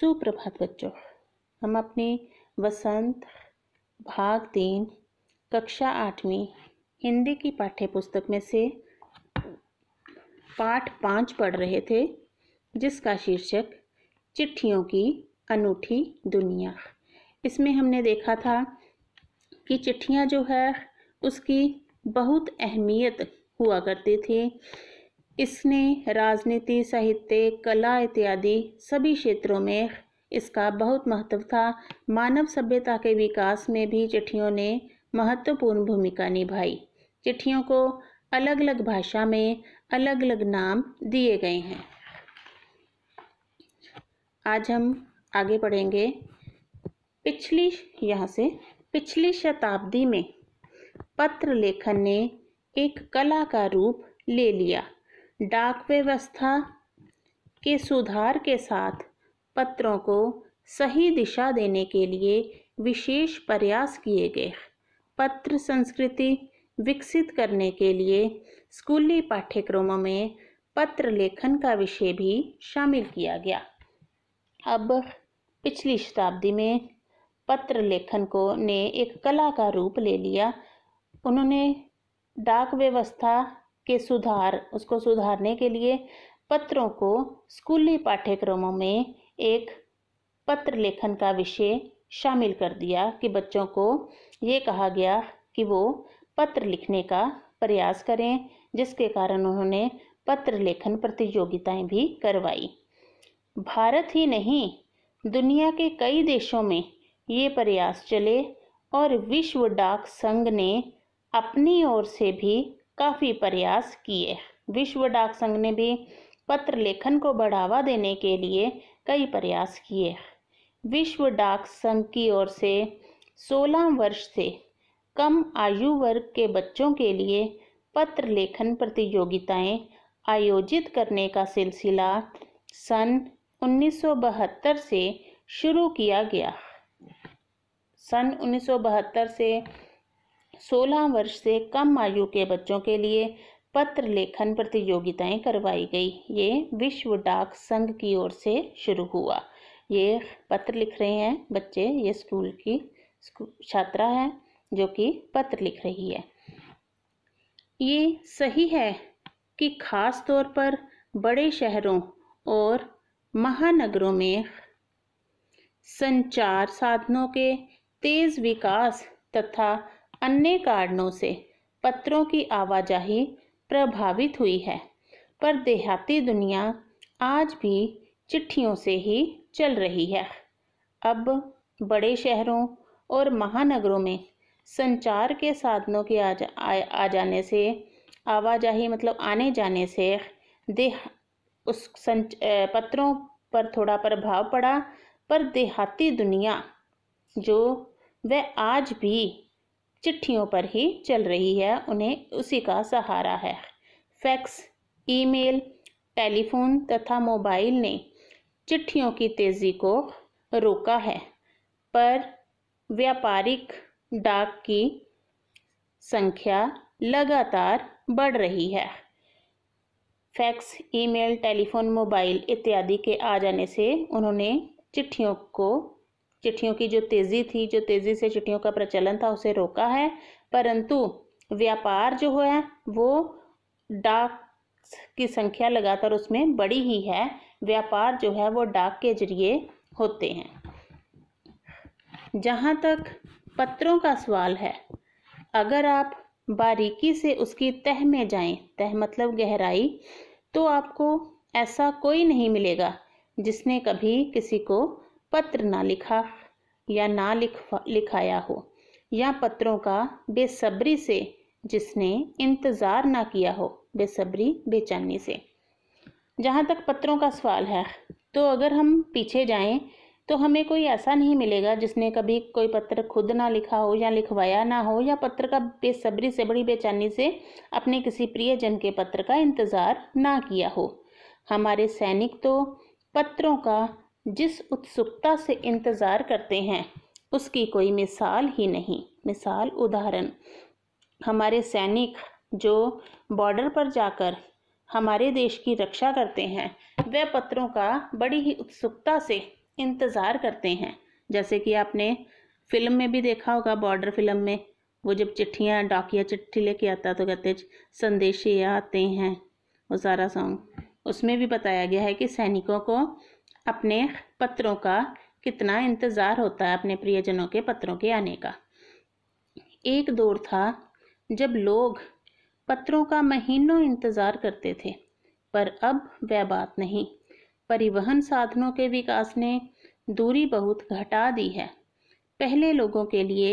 सुप्रभात बच्चों हम अपने वसंत भाग तीन कक्षा आठवीं हिंदी की पाठ्य पुस्तक में से पाठ पाँच पढ़ रहे थे जिसका शीर्षक चिट्ठियों की अनूठी दुनिया इसमें हमने देखा था कि चिट्ठियाँ जो है उसकी बहुत अहमियत हुआ करती थी इसने राजनीति साहित्य कला इत्यादि सभी क्षेत्रों में इसका बहुत महत्व था मानव सभ्यता के विकास में भी चिट्ठियों ने महत्वपूर्ण भूमिका निभाई चिट्ठियों को अलग अलग भाषा में अलग अलग नाम दिए गए हैं आज हम आगे बढ़ेंगे पिछली यहाँ से पिछली शताब्दी में पत्र लेखन ने एक कला का रूप ले लिया डाक व्यवस्था के सुधार के साथ पत्रों को सही दिशा देने के लिए विशेष प्रयास किए गए पत्र संस्कृति विकसित करने के लिए स्कूली पाठ्यक्रमों में पत्र लेखन का विषय भी शामिल किया गया अब पिछली शताब्दी में पत्र लेखन को ने एक कला का रूप ले लिया उन्होंने डाक व्यवस्था के सुधार उसको सुधारने के लिए पत्रों को स्कूली पाठ्यक्रमों में एक पत्र लेखन का विषय शामिल कर दिया कि बच्चों को ये कहा गया कि वो पत्र लिखने का प्रयास करें जिसके कारण उन्होंने पत्र लेखन प्रतियोगिताएं भी करवाई भारत ही नहीं दुनिया के कई देशों में ये प्रयास चले और विश्व डाक संघ ने अपनी ओर से भी काफ़ी प्रयास किए विश्व डाक संघ ने भी पत्र लेखन को बढ़ावा देने के लिए कई प्रयास किए विश्व डाक संघ की ओर से 16 वर्ष से कम आयु वर्ग के बच्चों के लिए पत्र लेखन प्रतियोगिताएं आयोजित करने का सिलसिला सन 1972 से शुरू किया गया सन 1972 से सोलह वर्ष से कम आयु के बच्चों के लिए पत्र लेखन प्रतियोगिताएं करवाई गई ये विश्व डाक संघ की ओर से शुरू हुआ ये पत्र लिख रहे हैं बच्चे ये स्कूल की छात्रा है जो कि पत्र लिख रही है ये सही है कि खास तौर पर बड़े शहरों और महानगरों में संचार साधनों के तेज विकास तथा अन्य कारणों से पत्रों की आवाजाही प्रभावित हुई है पर देहाती दुनिया आज भी चिट्ठियों से ही चल रही है अब बड़े शहरों और महानगरों में संचार के साधनों के आ, जा, आ, आ जाने से आवाजाही मतलब आने जाने से देह उस संच पत्रों पर थोड़ा प्रभाव पड़ा पर देहाती दुनिया जो वह आज भी चिट्ठियों पर ही चल रही है उन्हें उसी का सहारा है फैक्स ईमेल टेलीफोन तथा मोबाइल ने चिट्ठियों की तेज़ी को रोका है पर व्यापारिक डाक की संख्या लगातार बढ़ रही है फैक्स ईमेल टेलीफोन मोबाइल इत्यादि के आ जाने से उन्होंने चिट्ठियों को चिट्ठियों की जो तेज़ी थी जो तेज़ी से चिट्ठियों का प्रचलन था उसे रोका है परंतु व्यापार जो है वो डाक की संख्या लगातार उसमें बड़ी ही है व्यापार जो है वो डाक के जरिए होते हैं जहाँ तक पत्रों का सवाल है अगर आप बारीकी से उसकी तह में जाएं तह मतलब गहराई तो आपको ऐसा कोई नहीं मिलेगा जिसने कभी किसी को पत्र ना लिखा या ना लिखवा लिखाया हो या पत्रों का बेसब्री से जिसने इंतज़ार ना किया हो बेसब्री बेचैनी से जहाँ तक पत्रों का सवाल है तो अगर हम पीछे जाएं तो हमें कोई ऐसा नहीं मिलेगा जिसने कभी कोई पत्र खुद ना लिखा हो या लिखवाया ना हो या पत्र का बेसब्री से बड़ी बेचैनी से अपने किसी प्रियजन के पत्र का इंतज़ार ना किया हो हमारे सैनिक तो पत्रों का जिस उत्सुकता से इंतज़ार करते हैं उसकी कोई मिसाल ही नहीं मिसाल उदाहरण हमारे सैनिक जो बॉर्डर पर जाकर हमारे देश की रक्षा करते हैं वह पत्रों का बड़ी ही उत्सुकता से इंतज़ार करते हैं जैसे कि आपने फिल्म में भी देखा होगा बॉर्डर फिल्म में वो जब चिट्ठियाँ डाकिया चिट्ठी लेके आता तो कहते संदेशे आते हैं वो सारा सॉन्ग उसमें भी बताया गया है कि सैनिकों को अपने पत्रों का कितना इंतज़ार होता है अपने प्रियजनों के पत्रों के आने का एक दौर था जब लोग पत्रों का महीनों इंतज़ार करते थे पर अब वह बात नहीं परिवहन साधनों के विकास ने दूरी बहुत घटा दी है पहले लोगों के लिए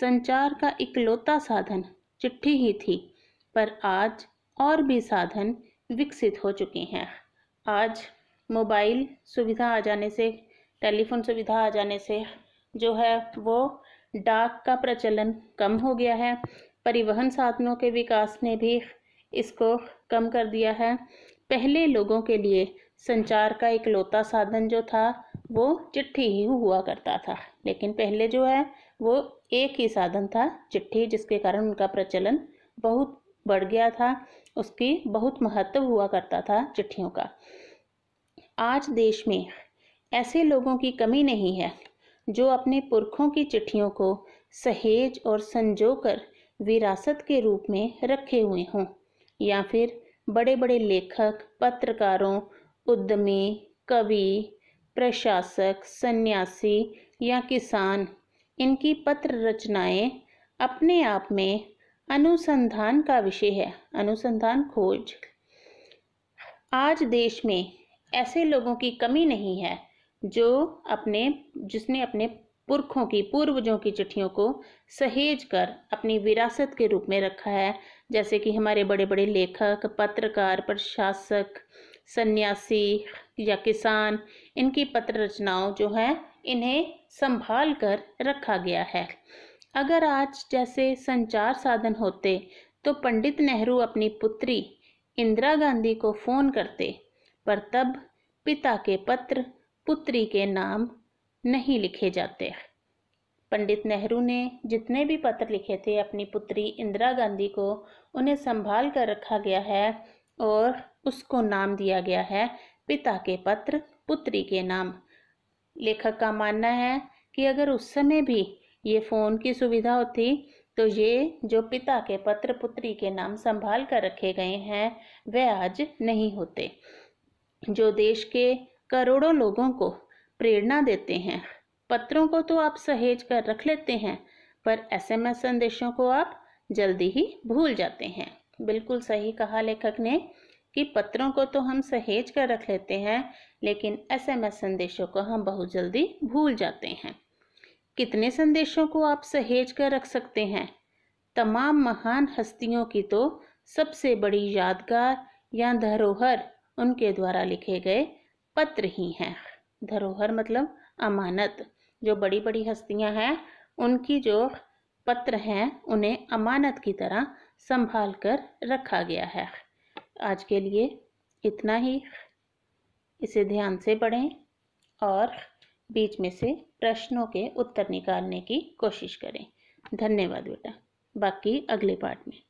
संचार का इकलौता साधन चिट्ठी ही थी पर आज और भी साधन विकसित हो चुके हैं आज मोबाइल सुविधा आ जाने से टेलीफोन सुविधा आ जाने से जो है वो डाक का प्रचलन कम हो गया है परिवहन साधनों के विकास ने भी इसको कम कर दिया है पहले लोगों के लिए संचार का इकलौता साधन जो था वो चिट्ठी ही हुआ करता था लेकिन पहले जो है वो एक ही साधन था चिट्ठी जिसके कारण उनका प्रचलन बहुत बढ़ गया था उसकी बहुत महत्व हुआ करता था चिट्ठियों का आज देश में ऐसे लोगों की कमी नहीं है जो अपने पुरखों की चिट्ठियों को सहेज और संजोकर विरासत के रूप में रखे हुए हों या फिर बड़े बड़े लेखक पत्रकारों उद्यमी कवि प्रशासक सन्यासी या किसान इनकी पत्र रचनाएं अपने आप में अनुसंधान का विषय है अनुसंधान खोज आज देश में ऐसे लोगों की कमी नहीं है जो अपने जिसने अपने पुरखों की पूर्वजों की चिट्ठियों को सहेज कर अपनी विरासत के रूप में रखा है जैसे कि हमारे बड़े बड़े लेखक पत्रकार प्रशासक सन्यासी या किसान इनकी पत्र रचनाओं जो है इन्हें संभाल कर रखा गया है अगर आज जैसे संचार साधन होते तो पंडित नेहरू अपनी पुत्री इंदिरा गांधी को फ़ोन करते पर तब पिता के पत्र पुत्री के नाम नहीं लिखे जाते पंडित नेहरू ने जितने भी पत्र लिखे थे अपनी पुत्री इंदिरा गांधी को उन्हें संभाल कर रखा गया है और उसको नाम दिया गया है पिता के पत्र पुत्री के नाम लेखक का मानना है कि अगर उस समय भी ये फ़ोन की सुविधा होती तो ये जो पिता के पत्र पुत्री के नाम संभाल कर रखे गए हैं वे आज नहीं होते जो देश के करोड़ों लोगों को प्रेरणा देते हैं पत्रों को तो आप सहेज कर रख लेते हैं पर एसएमएस संदेशों को आप जल्दी ही भूल जाते हैं बिल्कुल सही कहा लेखक ने कि पत्रों को तो हम सहेज कर रख लेते हैं लेकिन एसएमएस संदेशों को हम बहुत जल्दी भूल जाते हैं कितने संदेशों को आप सहेज कर रख सकते हैं तमाम महान हस्तियों की तो सबसे बड़ी यादगार या धरोहर उनके द्वारा लिखे गए पत्र ही हैं धरोहर मतलब अमानत जो बड़ी बड़ी हस्तियां हैं उनकी जो पत्र हैं उन्हें अमानत की तरह संभाल कर रखा गया है आज के लिए इतना ही इसे ध्यान से पढ़ें और बीच में से प्रश्नों के उत्तर निकालने की कोशिश करें धन्यवाद बेटा बाकी अगले पार्ट में